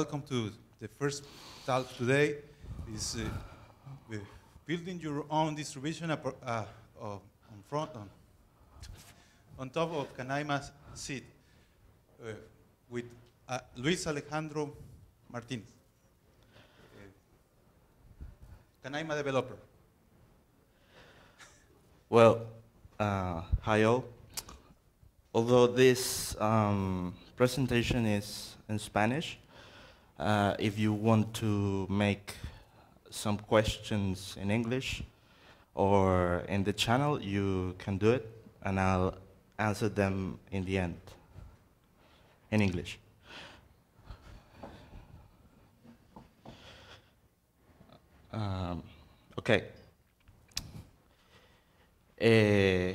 welcome to the first talk today. Is uh, building your own distribution uh, on front on, on top of Canaima seat uh, with uh, Luis Alejandro Martinez, uh, Canaima developer. Well, hi all. Although this um, presentation is in Spanish, uh, if you want to make some questions in English or in the channel, you can do it, and I'll answer them in the end in English. Um, okay. Eh,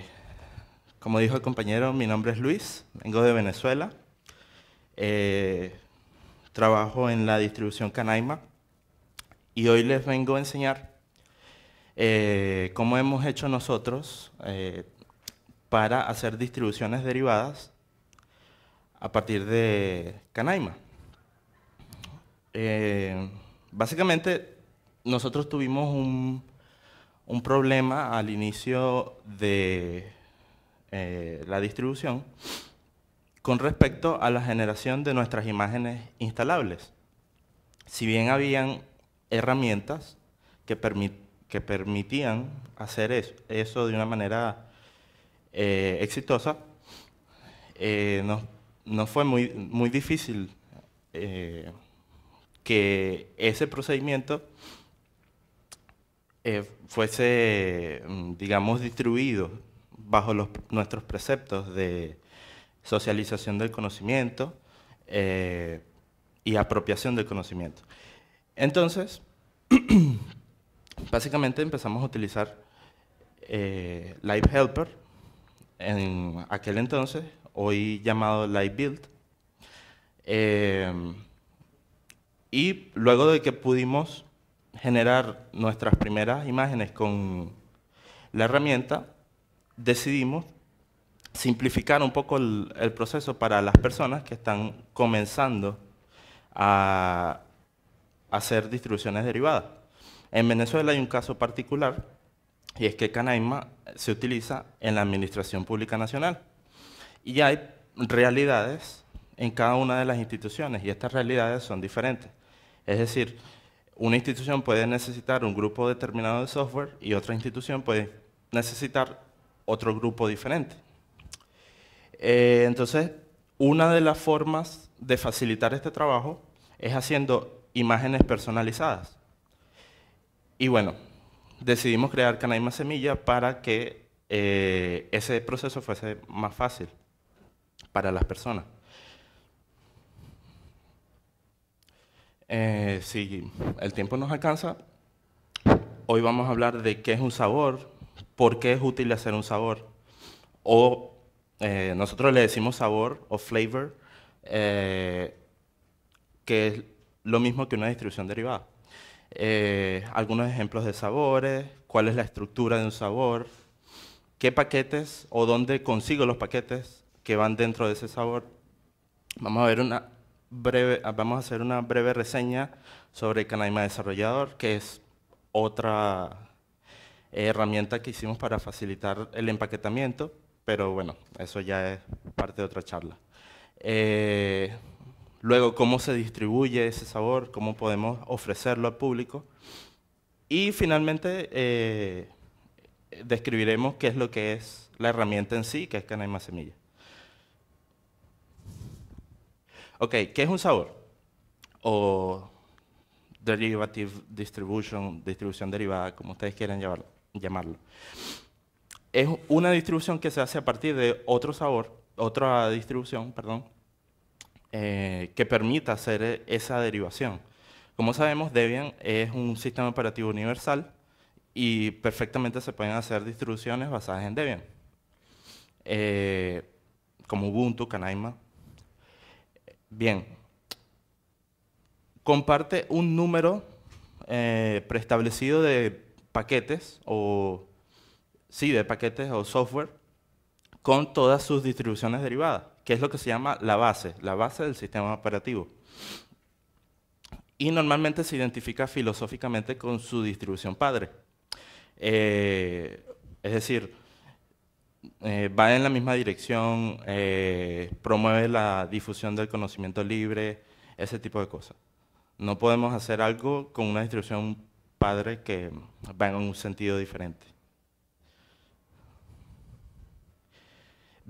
como dijo el compañero, mi nombre es Luis, vengo de Venezuela. Eh, trabajo en la distribución Canaima y hoy les vengo a enseñar eh, cómo hemos hecho nosotros eh, para hacer distribuciones derivadas a partir de Canaima. Eh, básicamente, nosotros tuvimos un, un, problema al inicio de la distribución con respecto a la generación de nuestras imágenes instalables. Si bien habían herramientas que, permitían hacer eso, de una manera eh, exitosa, eh, no, fue muy, difícil eh, que ese procedimiento fuese, mm, digamos, distribuido bajo nuestros preceptos de socialización del conocimiento eh, y apropiación del conocimiento. Entonces, básicamente empezamos a utilizar eh, Live Helper, en aquel entonces, hoy llamado Live Build. Eh, y luego de que pudimos generar nuestras primeras imágenes con la herramienta, decidimos simplificar un poco el, proceso para las personas que están comenzando a hacer distribuciones derivadas. En Venezuela hay un caso particular y es que Canaima se utiliza en la Administración Pública Nacional y hay realidades en cada una de las instituciones y estas realidades son diferentes. Es decir, una institución puede necesitar un grupo determinado de software y otra institución puede necesitar otro grupo diferente. Eh, entonces, una de las formas de facilitar este trabajo es haciendo imágenes personalizadas. Y bueno, decidimos crear Canaima Semilla para que eh, ese proceso fuese más fácil para las personas. Eh, si el tiempo nos alcanza, hoy vamos a hablar de qué es un sabor, por qué es útil hacer un sabor, o eh, nosotros le decimos sabor o flavor, eh, que es lo mismo que una distribución derivada. Eh, algunos ejemplos de sabores, cuál es la estructura de un sabor, qué paquetes o dónde consigo los paquetes que van dentro de ese sabor. Vamos a, ver una vamos a hacer una breve reseña sobre Canaima Desarrollador, que es otra herramienta que hicimos para facilitar el empaquetamiento pero bueno, eso ya es parte de otra charla. Eh, luego, cómo se distribuye ese sabor, cómo podemos ofrecerlo al público. Y finalmente, eh, describiremos qué es lo que es la herramienta en sí, que es más Semilla. Ok, ¿qué es un sabor? O derivative distribution, distribución derivada, como ustedes quieran llamarlo es una distribución que se hace a partir de otro sabor, otra distribución, perdón, eh, que permita hacer e-, esa derivación. Como sabemos, Debian es un sistema operativo universal y perfectamente se pueden hacer distribuciones basadas en Debian, eh, como Ubuntu, Canaima. Bien, comparte un número eh, preestablecido de paquetes o sí, de paquetes o software, con todas sus distribuciones derivadas, que es lo que se llama la base, la base del sistema operativo. Y normalmente se identifica filosóficamente con su distribución padre. Eh, es decir, eh, va en la misma dirección, eh, promueve la difusión del conocimiento libre, ese tipo de cosas. No podemos hacer algo con una distribución padre que va en un sentido diferente.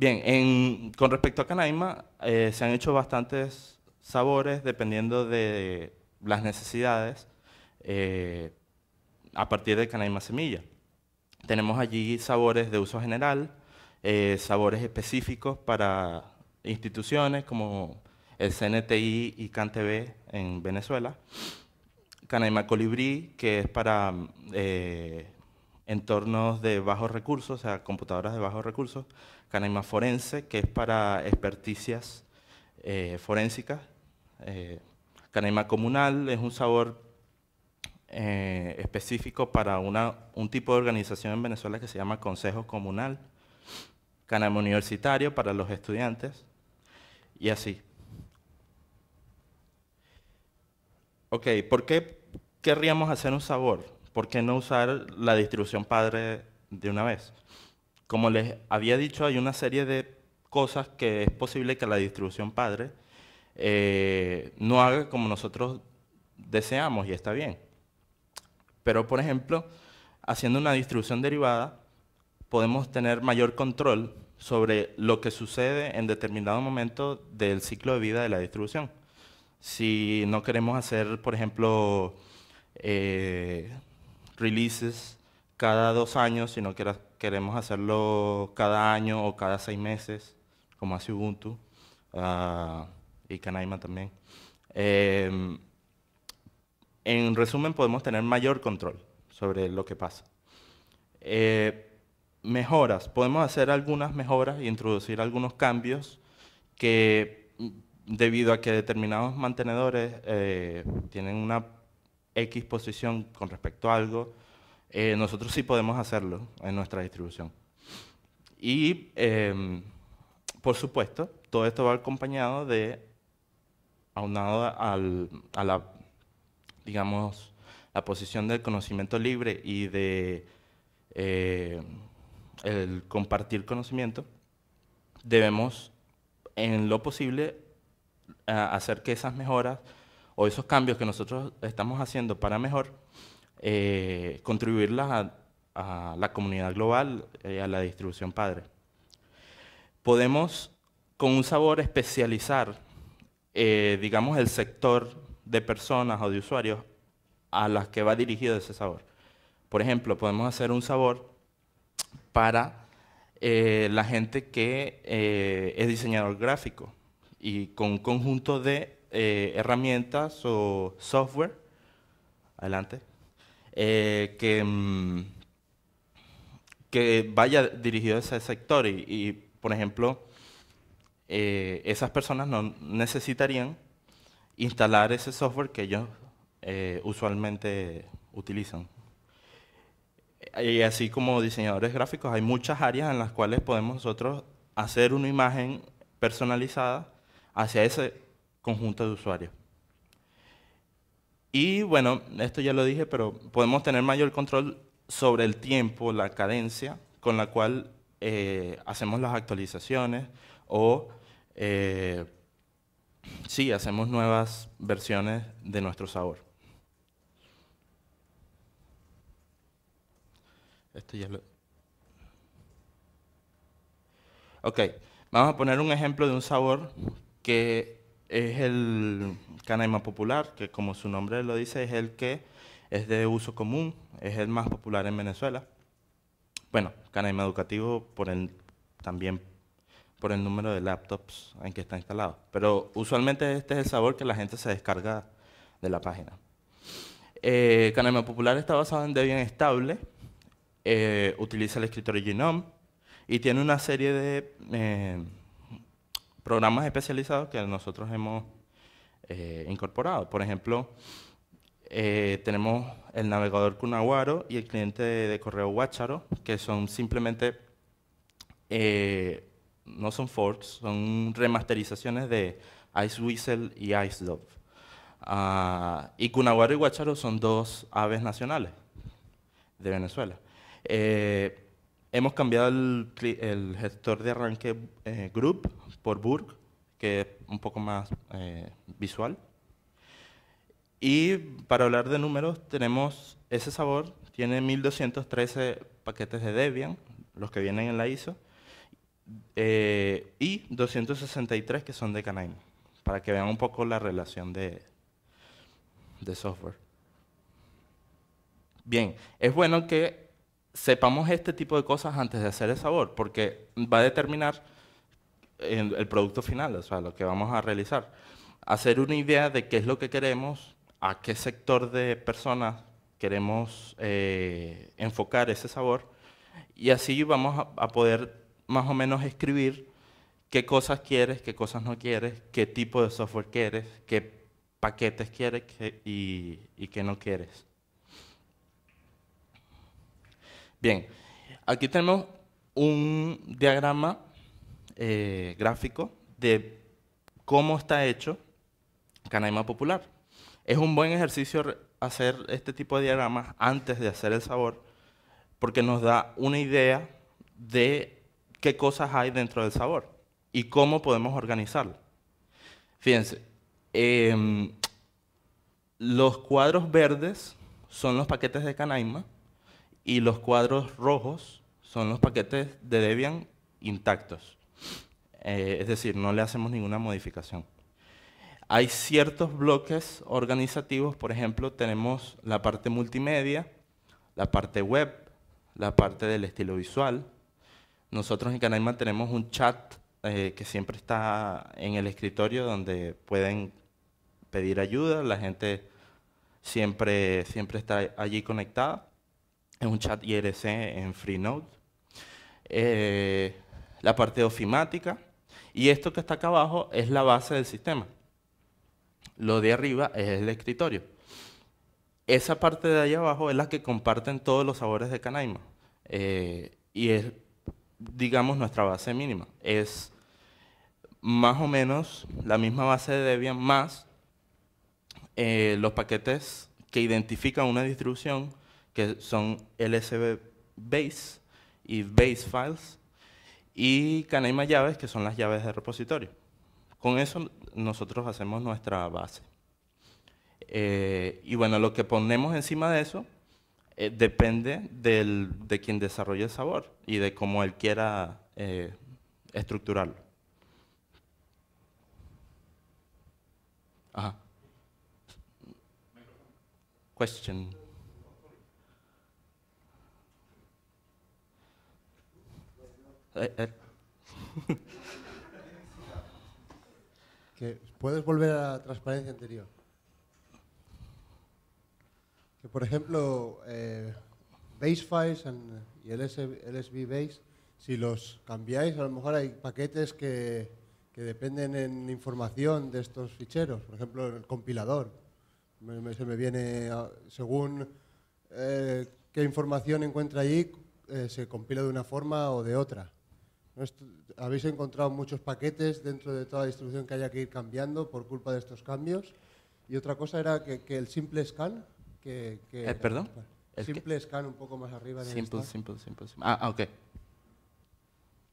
Bien, con respecto a Canaima, eh, se han hecho bastantes sabores dependiendo de las necesidades eh, a partir de Canaima Semilla. Tenemos allí sabores de uso general, eh, sabores específicos para instituciones como el CNTI y CanTV en Venezuela, Canaima Colibrí, que es para entornos de bajos recursos, o sea, computadoras de bajos recursos, Canaima Forense, que es para experticias eh, forensicas, eh, Canaima Comunal es un sabor eh, específico para una, un tipo de organización en Venezuela que se llama Consejo Comunal, Canaima Universitario para los estudiantes, y así. Ok, ¿por qué querríamos hacer un sabor? ¿por qué no usar la distribución padre de una vez? Como les había dicho, hay una serie de cosas que es posible que la distribución padre eh, no haga como nosotros deseamos y está bien. Pero, por ejemplo, haciendo una distribución derivada, podemos tener mayor control sobre lo que sucede en determinado momento del ciclo de vida de la distribución. Si no queremos hacer, por ejemplo, eh, releases cada dos años, sino que queremos hacerlo cada año o cada seis meses, como hace Ubuntu ah, y Canaima también. Em, en resumen, podemos tener mayor control sobre lo que pasa. Eh, mejoras. Podemos hacer algunas mejoras e introducir algunos cambios que mm, debido a que determinados mantenedores eh, tienen una X posición con respecto a algo, eh, nosotros sí podemos hacerlo en nuestra distribución. Y, em, por supuesto, todo esto va acompañado de, aunado a la, digamos, la posición del conocimiento libre y de eh, el compartir conocimiento, debemos, en lo posible, hacer que esas mejoras o esos cambios que nosotros estamos haciendo para mejor, eh, contribuirlas a, la comunidad global, eh, a la distribución padre. Podemos, con un sabor, especializar, eh, digamos, el sector de personas o de usuarios a las que va dirigido ese sabor. Por ejemplo, podemos hacer un sabor para la gente que es diseñador gráfico y con un conjunto de eh, herramientas o software, adelante, eh, mm, que, vaya dirigido a ese sector. Y, por ejemplo, eh, esas personas no necesitarían instalar ese software que ellos usualmente utilizan. Y así como diseñadores gráficos, hay muchas áreas en las cuales podemos nosotros hacer una imagen personalizada hacia ese Conjunto de usuarios. Y bueno, esto ya lo dije, pero podemos tener mayor control sobre el tiempo, la cadencia con la cual eh, hacemos las actualizaciones o eh, sí, hacemos nuevas versiones de nuestro sabor. Esto ya lo... Ok, vamos a poner un ejemplo de un sabor que es el Canaima popular, que como su nombre lo dice, es el que es de uso común, es el más popular en Venezuela. Bueno, canaima educativo por también por el número de laptops en que está instalado. Pero usualmente este es el sabor que la gente se descarga de la página. Eh, canaima popular está basado en Debian estable, eh, utiliza el escritorio Genome y tiene una serie de... Eh, programas especializados que nosotros hemos eh, incorporado. Por ejemplo, eh, tenemos el navegador Cunaguaro y el cliente de, correo Guacharo, que son simplemente, eh, no son forks, son remasterizaciones de Ice Whistle y Ice Dove. Ah, y Cunaguaro y Guacharo son dos aves nacionales de Venezuela. hemos cambiado el, el, gestor de arranque group por Burg, que es un poco más eh, visual. Y para hablar de números, tenemos ese sabor, tiene 1213 paquetes de Debian, los que vienen en la ISO, eh, y 263 que son de Canine, para que vean un poco la relación de, de software. Bien, es bueno que sepamos este tipo de cosas antes de hacer el sabor, porque va a determinar el producto final, o sea, lo que vamos a realizar. Hacer una idea de qué es lo que queremos, a qué sector de personas queremos eh, enfocar ese sabor y así vamos a, poder más o menos escribir qué cosas quieres, qué cosas no quieres, qué tipo de software quieres, qué paquetes quieres y, y qué no quieres. Bien, aquí tenemos un diagrama eh, gráfico de cómo está hecho Canaima Popular. Es un buen ejercicio hacer este tipo de diagramas antes de hacer el sabor, porque nos da una idea de qué cosas hay dentro del sabor y cómo podemos organizarlo. Fíjense, em, los cuadros verdes son los paquetes de Canaima y los cuadros rojos son los paquetes de Debian intactos. Eh, es decir, no le hacemos ninguna modificación. Hay ciertos bloques organizativos, por ejemplo, tenemos la parte multimedia, la parte web, la parte del estilo visual. Nosotros en Canaima tenemos un chat eh, que siempre está en el escritorio donde pueden pedir ayuda, la gente siempre, está allí conectada. Es un chat IRC en Freenode. Eh, la parte ofimática, y esto que está acá abajo es la base del sistema. Lo de arriba es el escritorio. Esa parte de ahí abajo es la que comparten todos los sabores de Canaima. Eh, y es, digamos, nuestra base mínima. Es más o menos la misma base de Debian más eh, los paquetes que identifican una distribución, que son LSB base y base files, y Canaima llaves, que son las llaves de repositorio. Con eso nosotros hacemos nuestra base. Eh, y bueno, lo que ponemos encima de eso eh, depende del, de quien desarrolle el sabor y de cómo él quiera eh, estructurarlo. Ajá. Eh, eh. puedes volver a la transparencia anterior. Que por ejemplo, eh, base files y el LSB base, si los cambiáis, a lo mejor hay paquetes que, dependen en información de estos ficheros. Por ejemplo, el compilador. se me viene, según eh, qué información encuentra allí, se compila de una forma o de otra. ¿Habéis encontrado muchos paquetes dentro de toda la distribución que haya que ir cambiando por culpa de estos cambios? Y otra cosa era que, el simple scan... Que, eh, ¿Perdón? El simple scan un poco más arriba. de simple, simple, simple, simple. Ah, ok.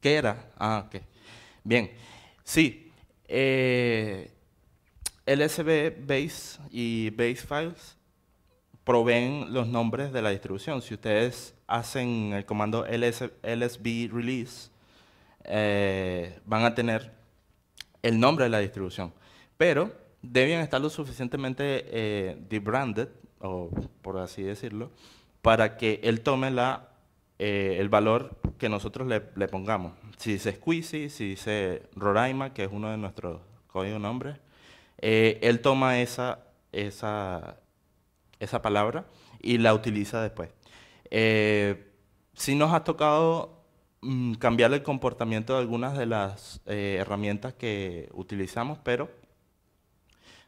¿Qué era? Ah, ok. Bien. Sí. Eh, LSB Base y Base Files proveen los nombres de la distribución. Si ustedes hacen el comando ls, lsb release, eh, van a tener el nombre de la distribución, pero deben estar lo suficientemente eh, debranded, o por así decirlo, para que él tome la, eh, el valor que nosotros le, pongamos. Si dice Squeezy, si dice Roraima, que es uno de nuestros códigos nombres, él toma esa, esa, esa palabra y la utiliza después. si nos ha tocado Mm, cambiar el comportamiento de algunas de las eh, herramientas que utilizamos, pero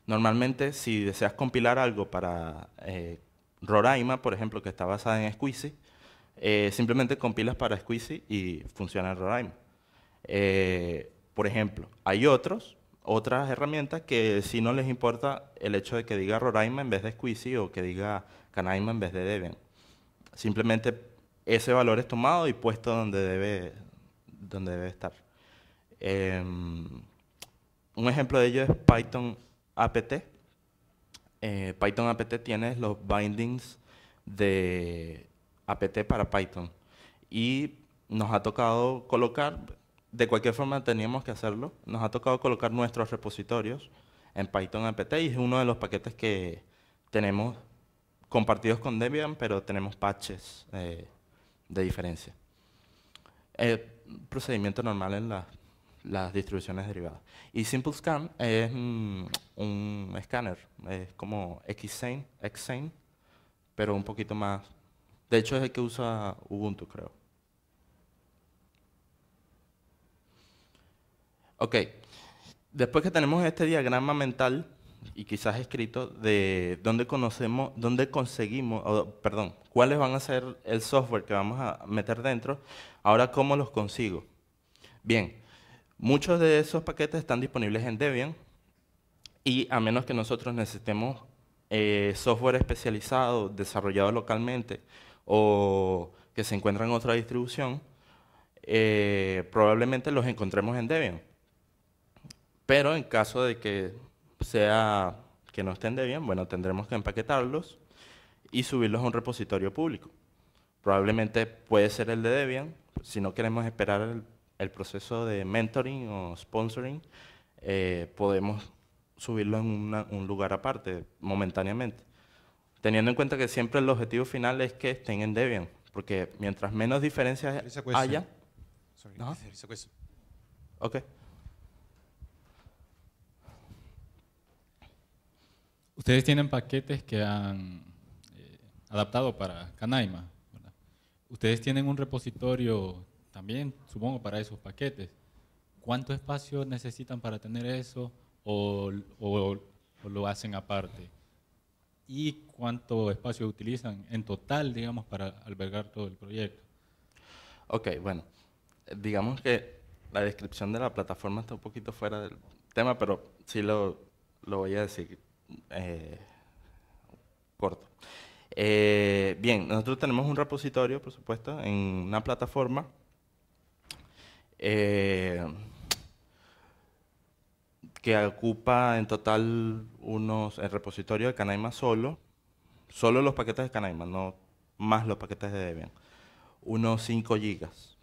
normalmente si deseas compilar algo para eh, Roraima, por ejemplo, que está basada en Squeezy, eh, simplemente compilas para Squeezy y funciona en Roraima. por ejemplo, hay otros, otras herramientas que si no les importa el hecho de que diga Roraima en vez de Squeezy o que diga Canaima en vez de Debian. Simplemente ese valor es tomado y puesto donde debe, donde debe estar. Em, un ejemplo de ello es Python apt. Eh, Python apt tiene los bindings de apt para Python. Y nos ha tocado colocar, de cualquier forma teníamos que hacerlo, nos ha tocado colocar nuestros repositorios en Python apt y es uno de los paquetes que tenemos compartidos con Debian, pero tenemos patches. Eh, de diferencia. un procedimiento normal en las distribuciones derivadas. Y simple scan es mm, un escáner, es como Xsane, Xsane, pero un poquito más. De hecho, es el que usa Ubuntu, creo. Ok. Después que tenemos este diagrama mental y quizás escrito de dónde conocemos, dónde conseguimos, perdón, cuáles van a ser el software que vamos a meter dentro, ahora cómo los consigo. Bien, muchos de esos paquetes están disponibles en Debian y a menos que nosotros necesitemos eh, software especializado desarrollado localmente o que se encuentra en otra distribución, eh, probablemente los encontremos en Debian. Pero en caso de que sea que no estén de Debian, bueno, tendremos que empaquetarlos y subirlos a un repositorio público. Probablemente puede ser el de Debian, si no queremos esperar el, proceso de mentoring o sponsoring, eh, podemos subirlo en un lugar aparte, momentáneamente. Teniendo en cuenta que siempre el objetivo final es que estén en Debian, porque mientras menos diferencias haya... Ok. Ustedes tienen paquetes que han eh, adaptado para Canaima. Ustedes tienen un repositorio también, supongo, para esos paquetes. ¿Cuánto espacio necesitan para tener eso o, lo hacen aparte? ¿Y cuánto espacio utilizan en total, digamos, para albergar todo el proyecto? Ok, bueno, digamos que la descripción de la plataforma está un poquito fuera del tema, pero sí lo, lo voy a decir eh, corto. Eh, bien, nosotros tenemos un repositorio, por supuesto, en una plataforma. Eh, que ocupa en total unos, el repositorio de Canaima solo, solo los paquetes de Canaima, no más los paquetes de Debian, unos 5 gigas.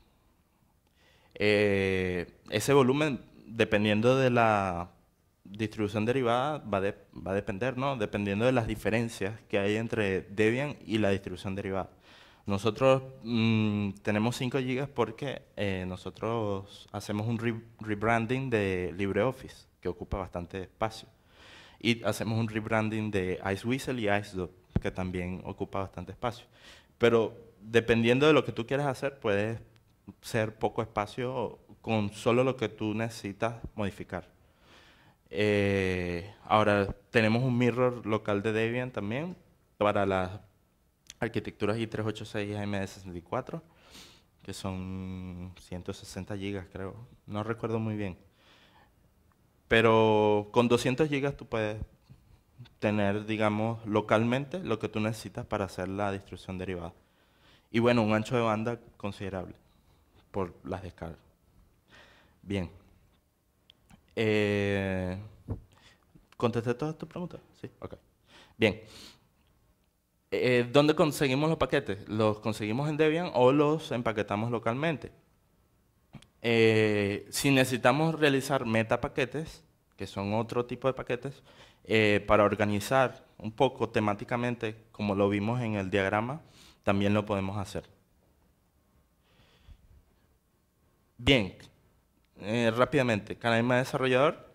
ese volumen, dependiendo de la distribución derivada va, va a depender, ¿no? Dependiendo de las diferencias que hay entre Debian y la distribución derivada. Nosotros mm, tenemos 5 GB porque eh, nosotros hacemos un rebranding de LibreOffice, que ocupa bastante espacio. Y hacemos un rebranding de Ice y IceDot, que también ocupa bastante espacio. Pero dependiendo de lo que tú quieras hacer, puedes ser poco espacio con solo lo que tú necesitas modificar. Eh, ahora tenemos un mirror local de Debian también para las arquitecturas i386 y AMD64, que son 160 gigas creo, no recuerdo muy bien. Pero con 200 gigas tú puedes tener, digamos, localmente lo que tú necesitas para hacer la distribución derivada. Y bueno, un ancho de banda considerable por las descargas. Bien. Eh, ¿Contesté todas tus preguntas? Sí, ok. Bien. Eh, ¿Dónde conseguimos los paquetes? ¿Los conseguimos en Debian o los empaquetamos localmente? Eh, si necesitamos realizar meta paquetes, que son otro tipo de paquetes, para organizar un poco temáticamente, como lo vimos en el diagrama, también lo podemos hacer. Bien, eh, rápidamente, Canaima Desarrollador,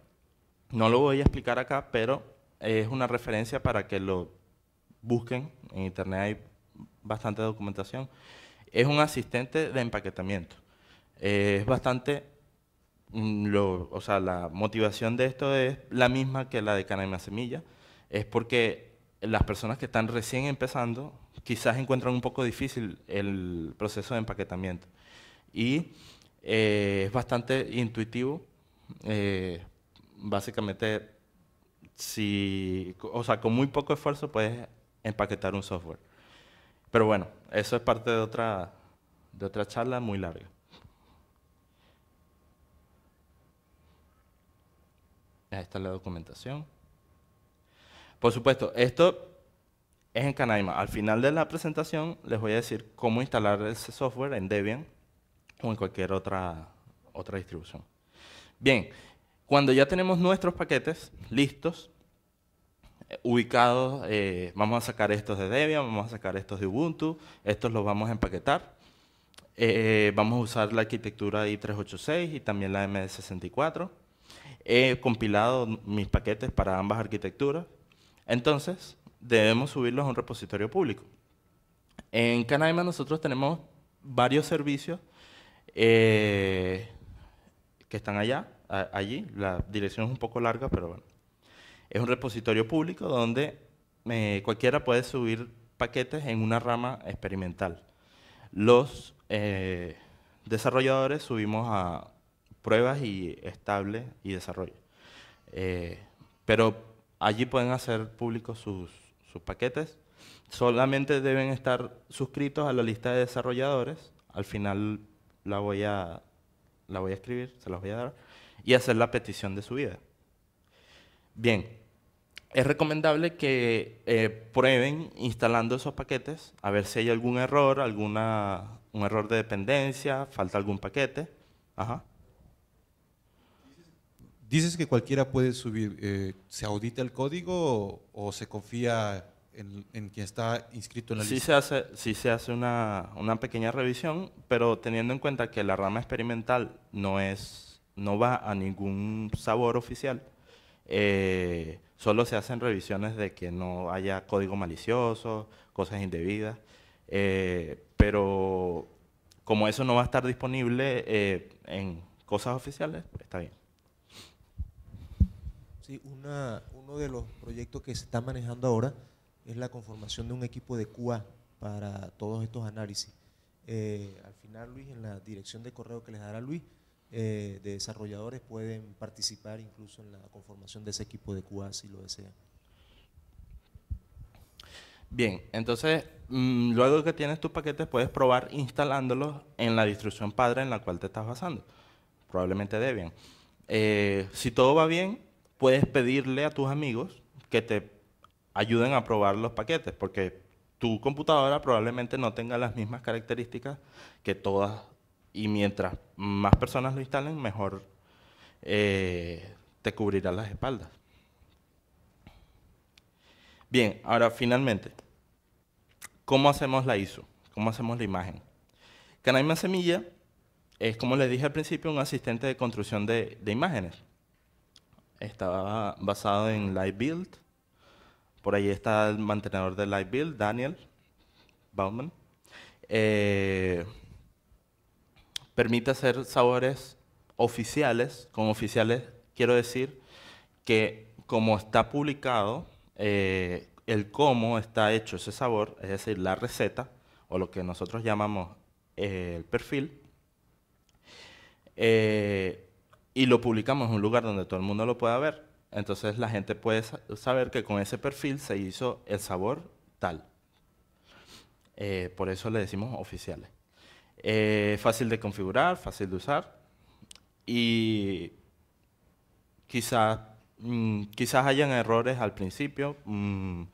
no lo voy a explicar acá, pero es una referencia para que lo busquen. En internet hay bastante documentación. Es un asistente de empaquetamiento. Eh, es bastante, mm, lo, o sea, la motivación de esto es la misma que la de Canaima Semilla. Es porque las personas que están recién empezando quizás encuentran un poco difícil el proceso de empaquetamiento. Y eh, es bastante intuitivo. Eh, básicamente, si, o sea, con muy poco esfuerzo puedes empaquetar un software. Pero bueno, eso es parte de otra, de otra charla muy larga. Ahí está la documentación. Por supuesto, esto es en Canaima. Al final de la presentación les voy a decir cómo instalar ese software en Debian o en cualquier otra, otra distribución. Bien, cuando ya tenemos nuestros paquetes listos, eh, ubicados, eh, vamos a sacar estos de Debian, vamos a sacar estos de Ubuntu, estos los vamos a empaquetar. Eh, vamos a usar la arquitectura i386 y también la MD64. He compilado mis paquetes para ambas arquitecturas. Entonces, debemos subirlos a un repositorio público. En Canaima nosotros tenemos varios servicios eh, que están allá, allí. La dirección es un poco larga, pero bueno. Es un repositorio público donde eh, cualquiera puede subir paquetes en una rama experimental. Los eh, desarrolladores subimos a pruebas y estable y desarrollo. pero allí pueden hacer públicos sus, sus paquetes. Solamente deben estar suscritos a la lista de desarrolladores. Al final la voy a, la voy a escribir, se las voy a dar, y hacer la petición de su vida. Bien, es recomendable que eh, prueben instalando esos paquetes, a ver si hay algún error, alguna, un error de dependencia, falta algún paquete. Ajá. Dices que cualquiera puede subir, eh, ¿se audita el código o se confía en, en que está inscrito en la lista. Se hace, sí se hace una, una, pequeña revisión, pero teniendo en cuenta que la rama experimental no, es, no va a ningún sabor oficial, eh, solo se hacen revisiones de que no haya código malicioso, cosas indebidas, eh, pero como eso no va a estar disponible eh, en cosas oficiales, pues, está bien. Sí, uno de los proyectos que se está manejando ahora es la conformación de un equipo de QA para todos estos análisis. Eh, al final, Luis, en la dirección de correo que les dará Luis, eh, de desarrolladores pueden participar incluso en la conformación de ese equipo de QA si lo desean. Bien, entonces, mm, luego que tienes tus paquetes, puedes probar instalándolos en la distribución padre en la cual te estás basando, probablemente Debian. Eh, si todo va bien, puedes pedirle a tus amigos que te ayuden a probar los paquetes, porque tu computadora probablemente no tenga las mismas características que todas, y mientras más personas lo instalen, mejor eh, te cubrirá las espaldas. Bien, ahora finalmente, ¿cómo hacemos la ISO? ¿Cómo hacemos la imagen? Canaima Semilla es, como les dije al principio, un asistente de construcción de, de imágenes. Estaba basado en Live Build, por ahí está el mantenedor de Lightbill, Daniel Bauman. Eh, permite hacer sabores oficiales. Con oficiales quiero decir que como está publicado, eh, el cómo está hecho ese sabor, es decir, la receta, o lo que nosotros llamamos eh, el perfil, y lo publicamos en un lugar donde todo el mundo lo pueda ver. Entonces la gente puede saber que con ese perfil se hizo el sabor tal. Eh, por eso le decimos oficiales. Eh, fácil de configurar, fácil de usar. Y quizás, mm, quizás hayan errores al principio. Mm,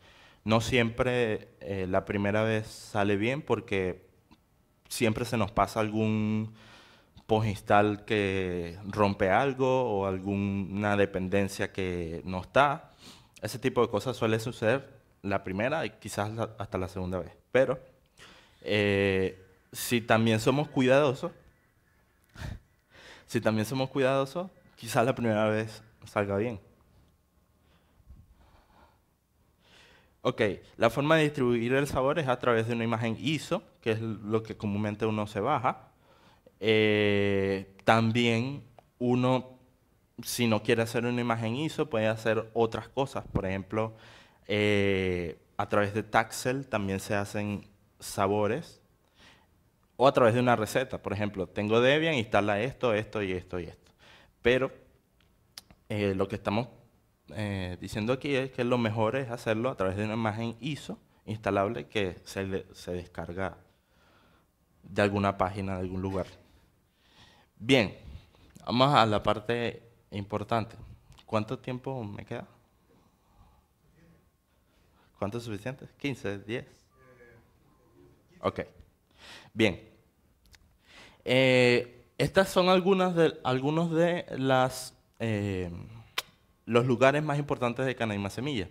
no siempre eh, la primera vez sale bien porque siempre se nos pasa algún postinstall que rompe algo o alguna dependencia que no está. Ese tipo de cosas suele suceder la primera y quizás hasta la segunda vez. Pero eh, si también somos cuidadosos, si también somos cuidadosos, quizás la primera vez salga bien. Ok, la forma de distribuir el sabor es a través de una imagen ISO, que es lo que comúnmente uno se baja. Eh, también uno, si no quiere hacer una imagen ISO, puede hacer otras cosas. Por ejemplo, eh, a través de Taxel también se hacen sabores o a través de una receta. Por ejemplo, tengo Debian, instala esto, esto y esto y esto. Pero eh, lo que estamos diciendo aquí es que lo mejor es hacerlo a través de una imagen ISO instalable que se, se descarga de alguna página, de algún lugar. Bien, vamos a la parte importante. ¿Cuánto tiempo me queda? ¿Cuánto es suficiente? ¿15? ¿10? Ok. Bien. Eh, estas son algunas de, algunos de las, eh, los lugares más importantes de Canaima Semilla.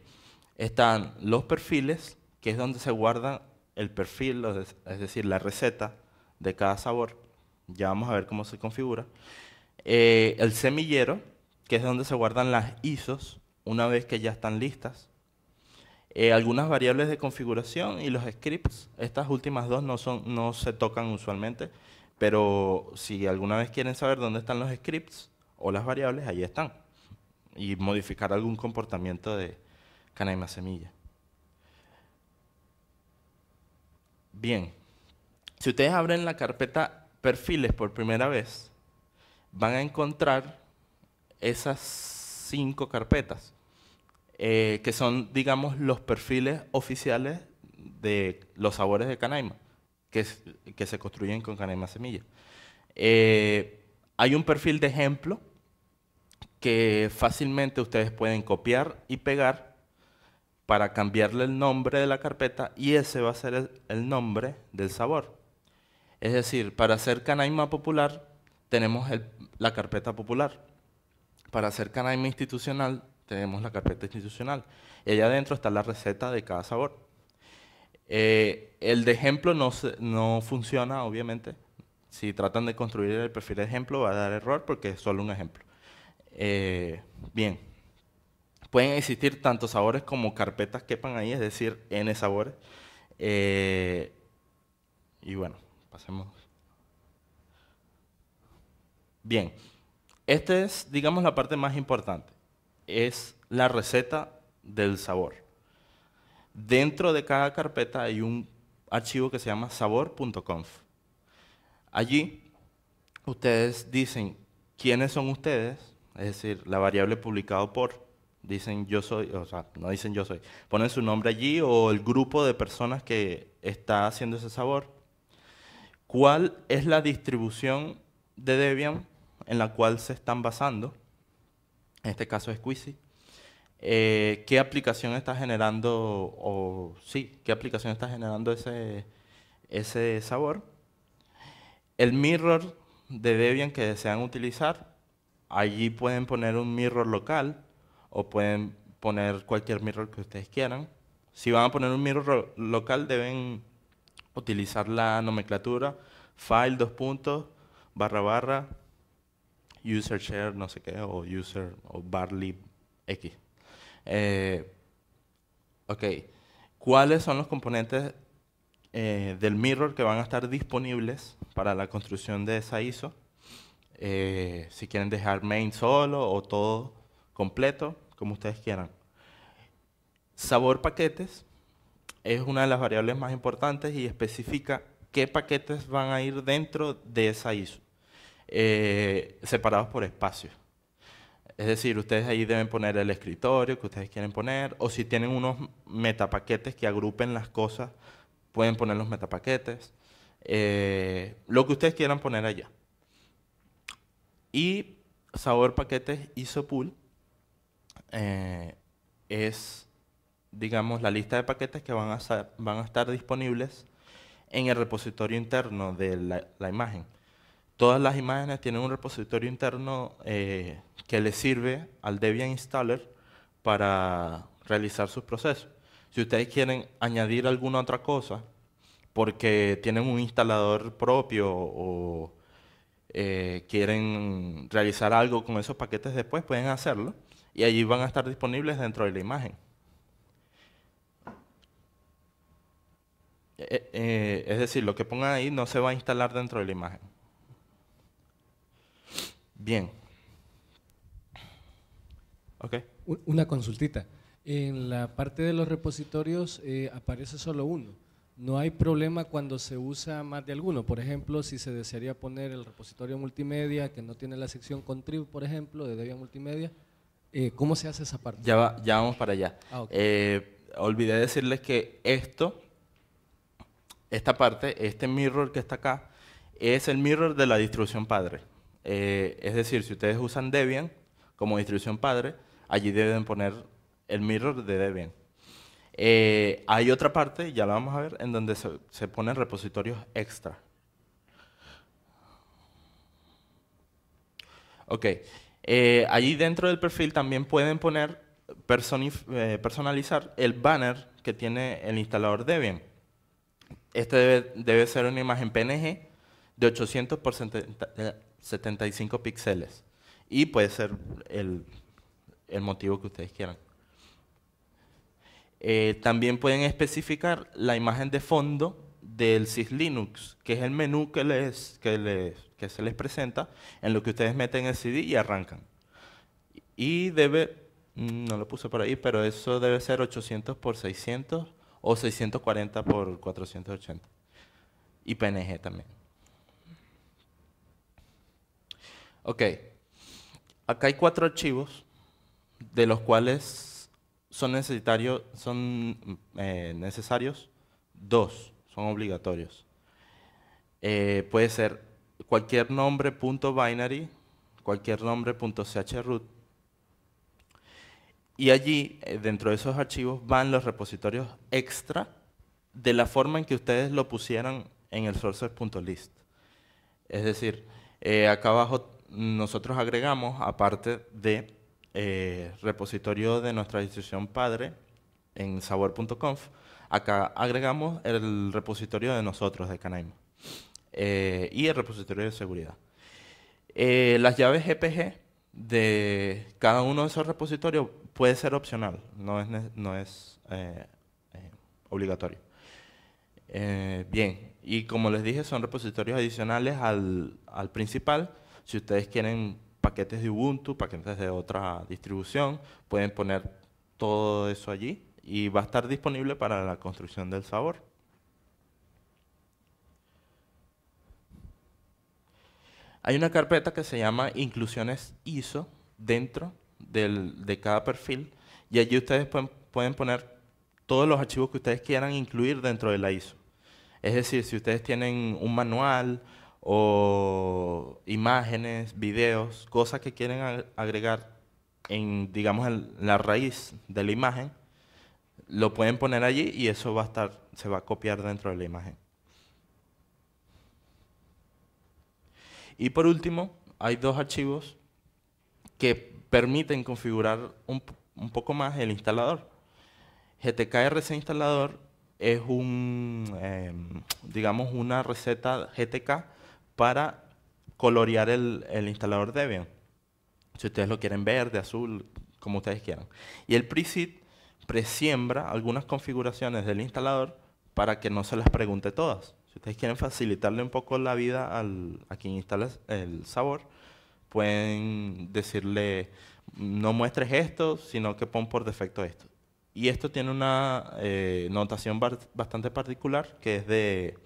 Están los perfiles, que es donde se guarda el perfil, es decir, la receta de cada sabor. Ya vamos a ver cómo se configura. Eh, el semillero, que es donde se guardan las ISOs una vez que ya están listas. Eh, algunas variables de configuración y los scripts. Estas últimas dos no, son, no se tocan usualmente, pero si alguna vez quieren saber dónde están los scripts o las variables, ahí están. Y modificar algún comportamiento de canaima semilla. Bien. Si ustedes abren la carpeta perfiles por primera vez, van a encontrar esas cinco carpetas, eh, que son, digamos, los perfiles oficiales de los sabores de Canaima, que, se construyen con Canaima Semilla. Eh, hay un perfil de ejemplo que fácilmente ustedes pueden copiar y pegar para cambiarle el nombre de la carpeta y ese va a ser el nombre del sabor. Es decir, para hacer Canaima popular tenemos la carpeta popular. Para hacer Canaima institucional tenemos la carpeta institucional. Y allá adentro está la receta de cada sabor. Eh, el de ejemplo no, no funciona, obviamente. Si tratan de construir el perfil de ejemplo, va a dar error porque es solo un ejemplo. Eh, bien, pueden existir tantos sabores como carpetas quepan ahí, es decir, n sabores. Eh, y bueno hacemos Bien, esta es, digamos, la parte más importante. Es la receta del sabor. Dentro de cada carpeta hay un archivo que se llama sabor.conf. Allí ustedes dicen quiénes son ustedes, es decir, la variable publicado por, dicen yo soy, o sea, no dicen yo soy, ponen su nombre allí o el grupo de personas que está haciendo ese sabor cuál es la distribución de Debian en la cual se están basando, en este caso es Squeezy, eh, qué aplicación está generando, o sí, qué aplicación está generando ese, ese sabor, el mirror de Debian que desean utilizar, allí pueden poner un mirror local o pueden poner cualquier mirror que ustedes quieran. Si van a poner un mirror local, deben utilizar la nomenclatura file dos puntos barra barra user share no sé qué o user o barlib x. Eh, ok, ¿cuáles son los componentes eh, del mirror que van a estar disponibles para la construcción de esa ISO? Eh, si quieren dejar main solo o todo completo, como ustedes quieran. Sabor paquetes es una de las variables más importantes y especifica qué paquetes van a ir dentro de esa ISO, eh, separados por espacios. Es decir, ustedes ahí deben poner el escritorio que ustedes quieren poner, o si tienen unos metapaquetes que agrupen las cosas, pueden poner los metapaquetes, eh, lo que ustedes quieran poner allá. Y sabor paquetes ISO pool eh, es digamos, la lista de paquetes que van a, estar, van a estar disponibles en el repositorio interno de la, imagen. Todas las imágenes tienen un repositorio interno eh, que le sirve al Debian Installer para realizar sus procesos. Si ustedes quieren añadir alguna otra cosa, porque tienen un instalador propio o eh, quieren realizar algo con esos paquetes después, pueden hacerlo y allí van a estar disponibles dentro de la imagen. Eh, eh, es decir, lo que pongan ahí no se va a instalar dentro de la imagen. Bien. ¿Ok? Una consultita. En la parte de los repositorios eh, aparece solo uno. No hay problema cuando se usa más de alguno. Por ejemplo, si se desearía poner el repositorio multimedia que no tiene la sección Contrib, por ejemplo, de Debian Multimedia, ¿cómo se hace esa parte? Ya, va, ya vamos para allá. Ah, olvidé decirles que esto esta parte, este mirror que está acá, es el mirror de la distribución padre. Eh, es decir, si ustedes usan Debian como distribución padre, allí deben poner el mirror de Debian. Eh, hay otra parte, ya la vamos a ver, en donde se, ponen repositorios extra. Ok, eh, allí dentro del perfil también pueden poner, personalizar el banner que tiene el instalador Debian. Este debe, ser una imagen PNG de 800 por 75 píxeles. Y puede ser el, motivo que ustedes quieran. Eh, también pueden especificar la imagen de fondo del syslinux, que es el menú que, les, que, les, que se les presenta en lo que ustedes meten el CD y arrancan. Y debe, mm, no lo puse por ahí, pero eso debe ser 800 por 600 o 640 por 480. Y PNG también. Ok. Acá hay cuatro archivos, de los cuales son, necesarios, son eh, necesarios dos, son obligatorios. Eh, puede ser cualquier nombre.binary, cualquier nombre y allí, eh, dentro de esos archivos, van los repositorios extra de la forma en que ustedes lo pusieran en el sources.list. Es decir, eh, acá abajo nosotros agregamos, aparte de eh, repositorio de nuestra institución padre en sabor.conf, acá agregamos el repositorio de nosotros, de Canaima, y el repositorio de seguridad. las llaves GPG de cada uno de esos repositorios puede ser opcional, no es, eh, eh, obligatorio. Eh, bien, y como les dije, son repositorios adicionales al, al, principal. Si ustedes quieren paquetes de Ubuntu, paquetes de otra distribución, pueden poner todo eso allí y va a estar disponible para la construcción del sabor. Hay una carpeta que se llama inclusiones ISO dentro de cada perfil y allí ustedes pueden, poner todos los archivos que ustedes quieran incluir dentro de la ISO. Es decir, si ustedes tienen un manual o imágenes, videos, cosas que quieren agregar en, digamos, la raíz de la imagen, lo pueden poner allí y eso va a estar, se va a copiar dentro de la imagen. Y por último, hay dos archivos que permiten configurar un, poco más el instalador. GTK-RC instalador es un, em, digamos, una receta GTK para colorear el, el, instalador Debian. Si ustedes lo quieren verde, azul, como ustedes quieran. Y el preset presiembra algunas configuraciones del instalador para que no se las pregunte todas. Si ustedes quieren facilitarle un poco la vida al, a quien instala el sabor, pueden decirle, no muestres esto, sino que pon por defecto esto. Y esto tiene una eh, notación bastante particular que es de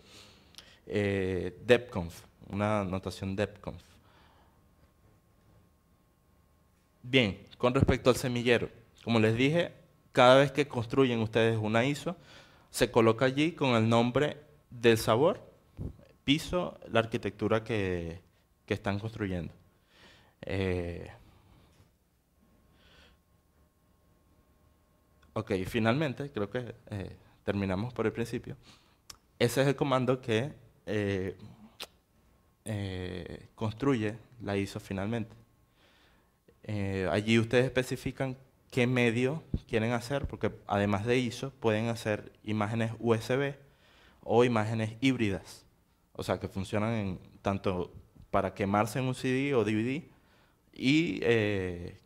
eh, DepConf, una notación DepConf. Bien, con respecto al semillero, como les dije, cada vez que construyen ustedes una ISO, se coloca allí con el nombre del sabor, piso, la arquitectura que, están construyendo. Eh, ok, finalmente, creo que eh, terminamos por el principio. Ese es el comando que eh, construye la ISO finalmente. allí ustedes especifican qué medio quieren hacer, porque además de ISO pueden hacer imágenes USB, o imágenes híbridas, o sea, que funcionan en, tanto para quemarse en un CD o DVD y eh,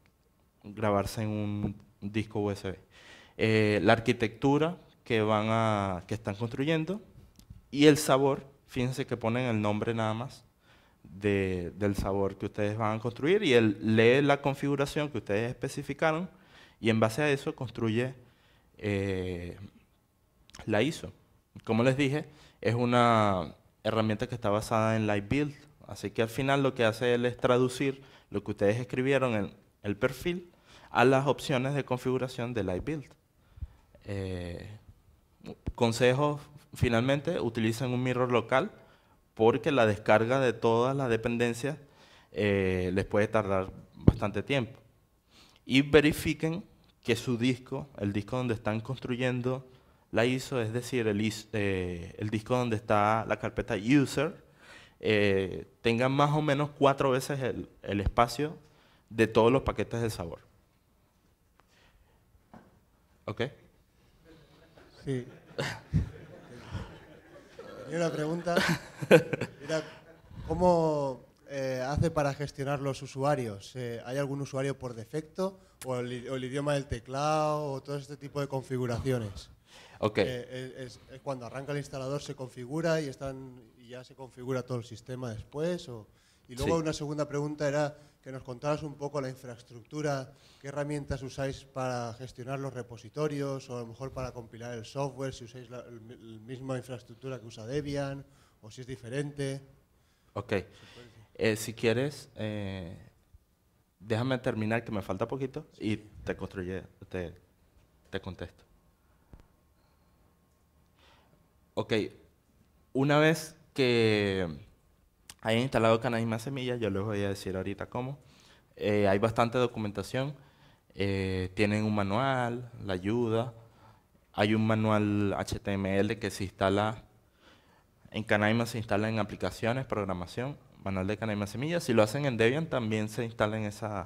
grabarse en un disco USB. Eh, la arquitectura que, van a, que están construyendo y el sabor, fíjense que ponen el nombre nada más del sabor que ustedes van a construir y él lee la configuración que ustedes especificaron y en base a eso construye eh, la ISO como les dije, es una herramienta que está basada en Live Build. Así que al final lo que hace él es traducir lo que ustedes escribieron en el perfil a las opciones de configuración de Live Build. Eh, consejos, finalmente, utilicen un mirror local porque la descarga de todas las dependencias eh, les puede tardar bastante tiempo. Y verifiquen que su disco, el disco donde están construyendo la ISO, es decir, eh, el, disco donde está la carpeta user, eh, tenga más o menos cuatro veces el, espacio de todos los paquetes de sabor. ¿Ok? Sí. una pregunta. Mira, ¿Cómo eh, hace para gestionar los usuarios? ¿Hay algún usuario por defecto? o el, idioma del teclado? ¿O todo este tipo de configuraciones? Okay. Eh, eh, es, eh, cuando arranca el instalador se configura y están ya se configura todo el sistema después. y luego una segunda pregunta era que nos contaras un poco la infraestructura, qué herramientas usáis para gestionar los repositorios o a lo mejor para compilar el software, si usáis la misma infraestructura que usa Debian o si es diferente. Ok. si quieres, déjame terminar que me falta poquito y te construye, te, te contesto. ok, una vez que hayan instalado Canaima Semilla, yo les voy a decir ahorita cómo, eh, hay bastante documentación, eh, tienen un manual, la ayuda, hay un manual HTML que se instala, en Canaima se instala en aplicaciones, programación, manual de Canaima Semilla, Si lo hacen en Debian, también se instala en esa,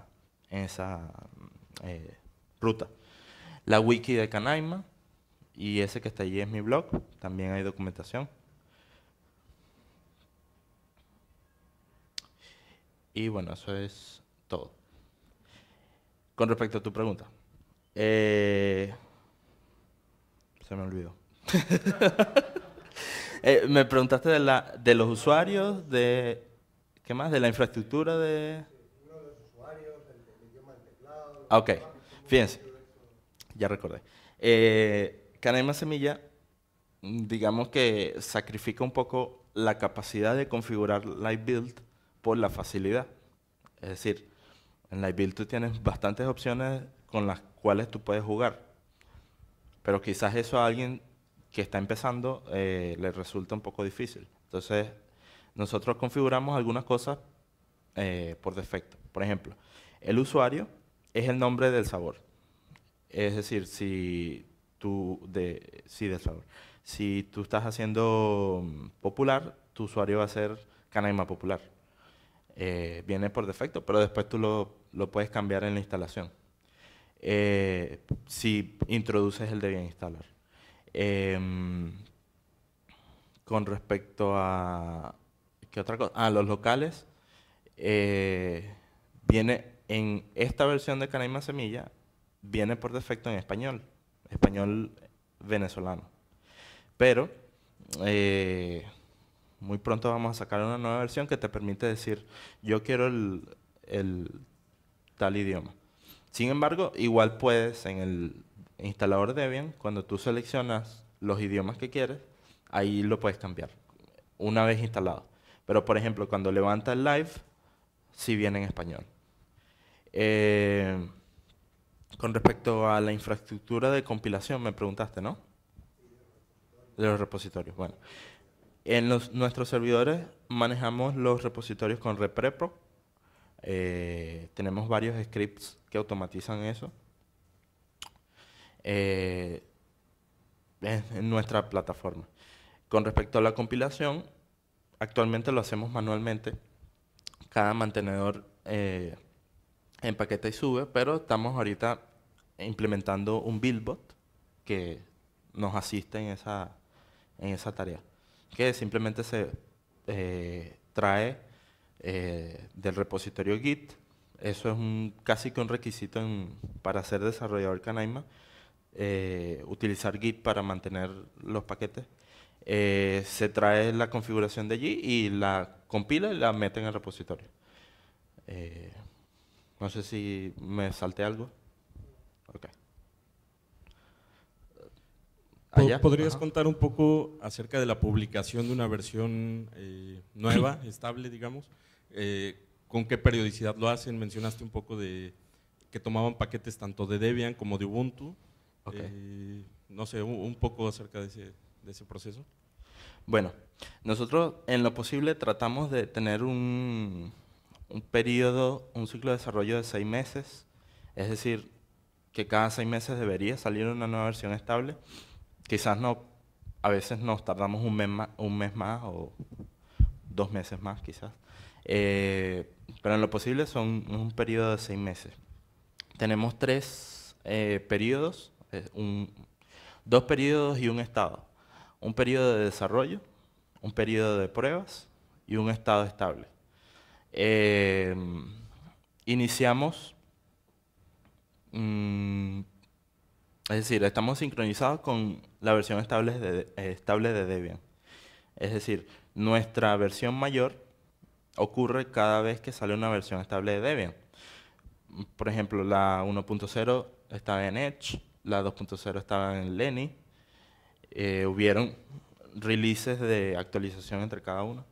eh, ruta. La wiki de Canaima, y ese que está allí es mi blog, también hay documentación. Y bueno, eso es todo. Con respecto a tu pregunta, eh, se me olvidó. Eh, me preguntaste de, los usuarios, de ¿qué más? De la infraestructura de. de usuarios, el, teclado. ok. Fíjense, ya recordé. Eh, Canaima Semilla, mm, digamos que sacrifica un poco la capacidad de configurar Live Build por la facilidad. Es decir, en Live Build tú tienes bastantes opciones con las cuales tú puedes jugar. Pero quizás eso a alguien que está empezando eh, le resulta un poco difícil. Entonces, nosotros configuramos algunas cosas eh, por defecto. Por ejemplo, el usuario es el nombre del sabor. Es decir, si de, sí, de sabor Si tú estás haciendo mm, popular, tu usuario va a ser Canaima Popular. Eh, viene por defecto, pero después tú lo, puedes cambiar en la instalación. Eh, si introduces el Debian instalar. Em, con respecto a... ¿Qué otra cosa? los locales. Eh, viene en esta versión de Canaima Semilla, viene por defecto en español español venezolano. Pero eh, muy pronto vamos a sacar una nueva versión que te permite decir, yo quiero el, tal idioma. Sin embargo, igual puedes en el instalador Debian, cuando tú seleccionas los idiomas que quieres, ahí lo puedes cambiar, una vez instalado. Pero, por ejemplo, cuando levanta el live, si viene en español. Eh, con respecto a la infraestructura de compilación, me preguntaste, ¿no? De los repositorios. Bueno, en nuestros servidores manejamos los repositorios con RepRepro. Eh, tenemos varios scripts que automatizan eso. Eh, en nuestra plataforma. Con respecto a la compilación, actualmente lo hacemos manualmente. Cada mantenedor eh, paquete y sube, pero estamos ahorita implementando un buildbot que nos asiste en esa, en esa tarea, que simplemente se eh, trae eh, del repositorio Git. Eso es un, casi que un requisito para ser desarrollador Canaima, eh, utilizar Git para mantener los paquetes. se trae la configuración de allí y la compila y la mete en el repositorio. No sé si me salté algo. ¿Podrías contar un poco acerca de la publicación de una versión eh, nueva, estable, digamos? Eh, ¿Con qué periodicidad lo hacen? Mencionaste un poco de que tomaban paquetes tanto de Debian como de Ubuntu. Eh, no sé, un, poco acerca de ese proceso. Bueno, nosotros en lo posible tratamos de tener un, un un ciclo de desarrollo de seis meses, es decir, que cada seis meses debería salir una nueva versión estable. Quizás no, a veces nos tardamos un mes más, un mes más o dos meses más quizás. Eh, pero en lo posible son un periodo de seis meses. Tenemos tres eh, periodos, eh, dos periodos y un estado. Un periodo de desarrollo, un periodo de pruebas y un estado estable. Em, iniciamos, mm, es decir, estamos sincronizados con la versión estable de, Debian. Es decir, nuestra versión mayor ocurre cada vez que sale una versión estable de Debian. Por ejemplo, la 1.0 estaba en Edge, la 2.0 estaba en Lenny. Eh, hubieron releases de actualización entre cada uno.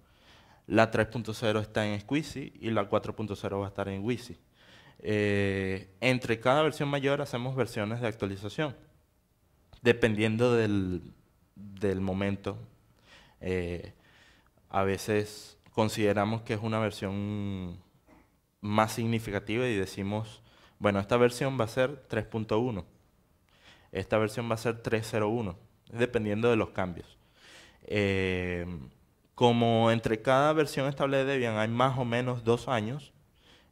La 3.0 está en Squeezy y la 4.0 va a estar en Wheezy. Eh, entre cada versión mayor hacemos versiones de actualización, dependiendo del, momento. Eh, a veces consideramos que es una versión más significativa y decimos, bueno, esta versión va a ser 3.1, esta versión va a ser 3.01, dependiendo de los cambios. Eh, como entre cada versión estable de Debian hay más o menos dos años,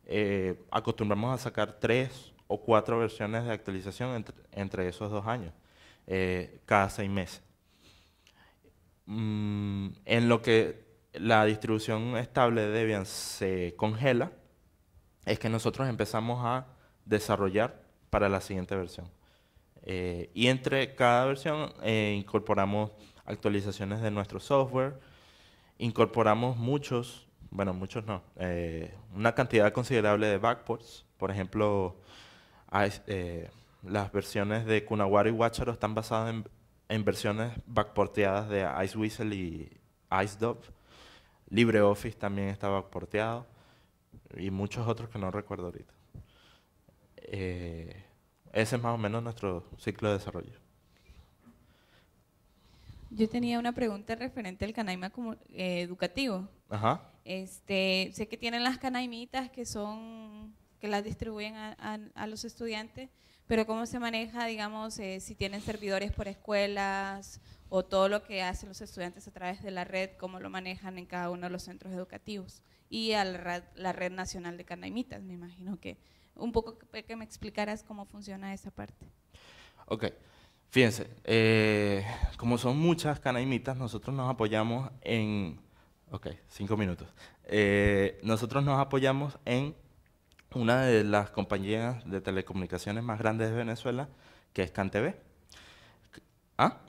eh, acostumbramos a sacar tres o cuatro versiones de actualización entre, esos dos años, eh, cada seis meses. Mm, en lo que la distribución estable de Debian se congela, es que nosotros empezamos a desarrollar para la siguiente versión. Eh, y entre cada versión incorporamos actualizaciones de nuestro software, Incorporamos muchos, bueno, muchos no, eh, una cantidad considerable de backports. Por ejemplo, eh, las versiones de Kunawara y Wacharo están basadas en, versiones backporteadas de Ice Whistle y Ice LibreOffice también está backporteado y muchos otros que no recuerdo ahorita. Eh, ese es más o menos nuestro ciclo de desarrollo. Yo tenía una pregunta referente al canaima eh, educativo. Ajá. Este, sé que tienen las canaimitas que son que las distribuyen a, los estudiantes, pero cómo se maneja, digamos, eh, si tienen servidores por escuelas o todo lo que hacen los estudiantes a través de la red, cómo lo manejan en cada uno de los centros educativos y a la, red nacional de canaimitas, me imagino que un poco que, que me explicaras cómo funciona esa parte. Okay. Fíjense, eh, como son muchas canaimitas, nosotros nos apoyamos en... Ok, cinco minutos. Eh, nosotros nos apoyamos en una de las compañías de telecomunicaciones más grandes de Venezuela, que es CanTV. ¿Ah?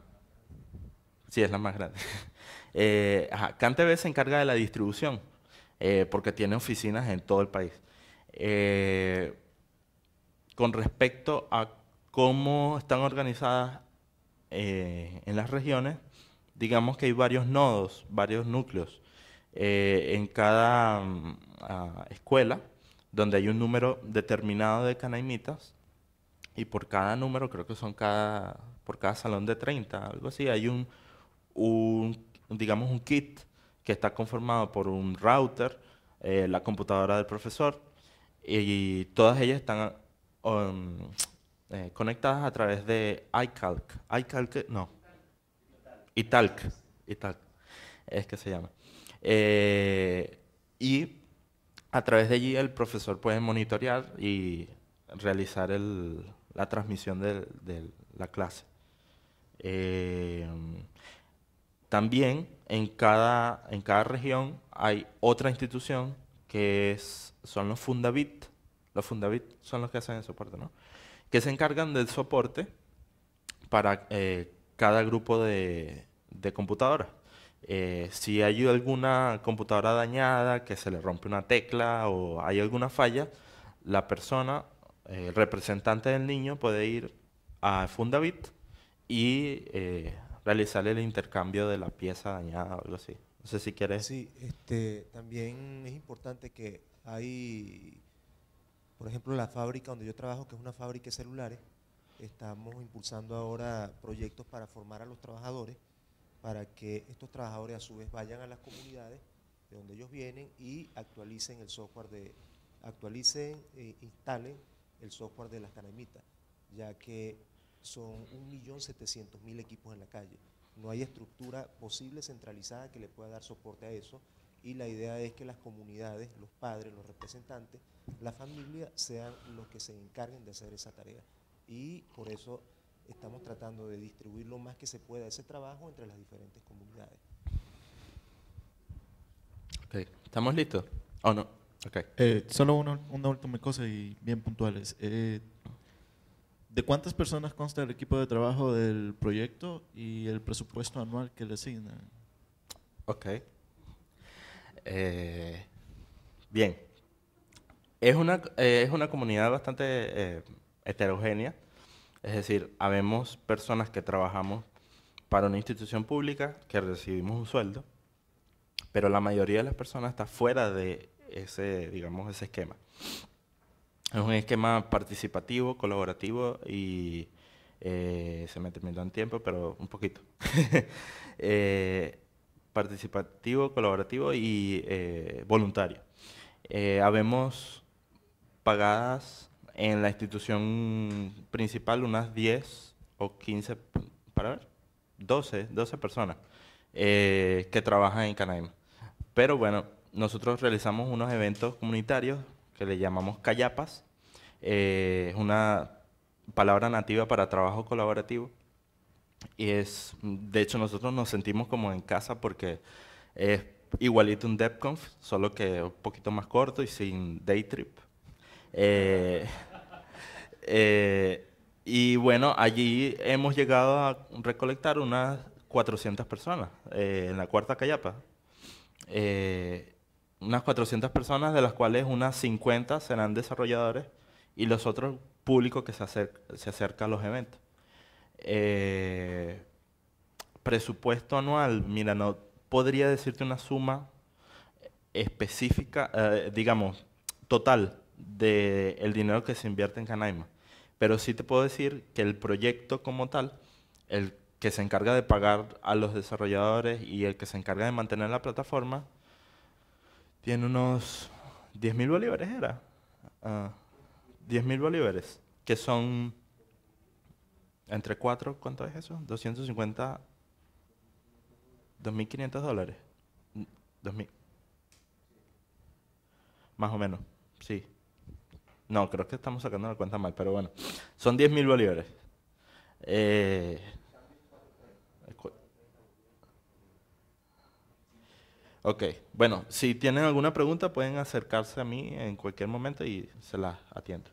Sí, es la más grande. eh, CanTV se encarga de la distribución, eh, porque tiene oficinas en todo el país. con respecto a cómo están organizadas eh, en las regiones, digamos que hay varios nodos, varios núcleos eh, en cada mm, ah, escuela, donde hay un número determinado de canaimitas, y por cada número, creo que son cada, por cada salón de 30, algo así, hay un, digamos, un kit que está conformado por un router, eh, la computadora del profesor, y, todas ellas están um, eh, conectadas a través de iCalc. iCalc, no. Italc. Italc es que se llama. Eh, y a través de allí el profesor puede monitorear y realizar el, la transmisión de, la clase. Eh, también en cada, en cada región hay otra institución que es, son los Fundavit. Los Fundavit son los que hacen el soporte, ¿no? que se encargan del soporte para eh, cada grupo de, de computadoras. Eh, si hay alguna computadora dañada, que se le rompe una tecla o hay alguna falla, la persona, eh, el representante del niño, puede ir a Fundavit y eh, realizar el intercambio de la pieza dañada o algo así. No sé si quieres. Sí, este, también es importante que hay por ejemplo, la fábrica donde yo trabajo, que es una fábrica de celulares, estamos impulsando ahora proyectos para formar a los trabajadores, para que estos trabajadores a su vez vayan a las comunidades de donde ellos vienen y actualicen el software de, actualicen e instalen el software de las canemitas, ya que son 1.700.000 equipos en la calle. No hay estructura posible centralizada que le pueda dar soporte a eso y la idea es que las comunidades, los padres, los representantes, la familia sean los que se encarguen de hacer esa tarea. Y por eso estamos tratando de distribuir lo más que se pueda ese trabajo entre las diferentes comunidades. Okay. ¿Estamos listos? ¿O no? Okay. Eh, solo una, última cosa y bien puntuales. Eh, ¿De cuántas personas consta el equipo de trabajo del proyecto y el presupuesto anual que le asignan? Ok. Eh, bien. Es una, eh, es una comunidad bastante eh, heterogénea. Es decir, habemos personas que trabajamos para una institución pública, que recibimos un sueldo, pero la mayoría de las personas está fuera de ese, digamos, ese esquema. Es un esquema participativo, colaborativo y se me terminó en tiempo, pero un poquito. eh, participativo, colaborativo y eh, voluntario. Eh, habemos pagadas en la institución principal unas 10 o 15, para ver, 12, personas eh, que trabajan en Canaima. Pero bueno, nosotros realizamos unos eventos comunitarios que le llamamos callapas, es una palabra nativa para trabajo colaborativo y es, de hecho, nosotros nos sentimos como en casa porque es igualito un DevConf, solo que un poquito más corto y sin day trip. Eh, eh, y bueno, allí hemos llegado a recolectar unas 400 personas eh, en la cuarta callapa. unas 400 personas, de las cuales unas 50 serán desarrolladores y los otros públicos que se acerca, se acerca a los eventos. Eh, presupuesto anual, mira, no podría decirte una suma específica, eh, digamos, total del el dinero que se invierte en Canaima. Pero sí te puedo decir que el proyecto como tal, el que se encarga de pagar a los desarrolladores y el que se encarga de mantener la plataforma, tiene unos 10 mil bolívares, ¿era? 10 ah, mil bolívares, que son entre cuatro, ¿cuánto es eso? 250, 2.500 dólares. Más o menos, sí. No, creo que estamos sacando la cuenta mal, pero bueno. Son 10.000 bolívares. Eh, ok, bueno, si tienen alguna pregunta pueden acercarse a mí en cualquier momento y se las atiendo.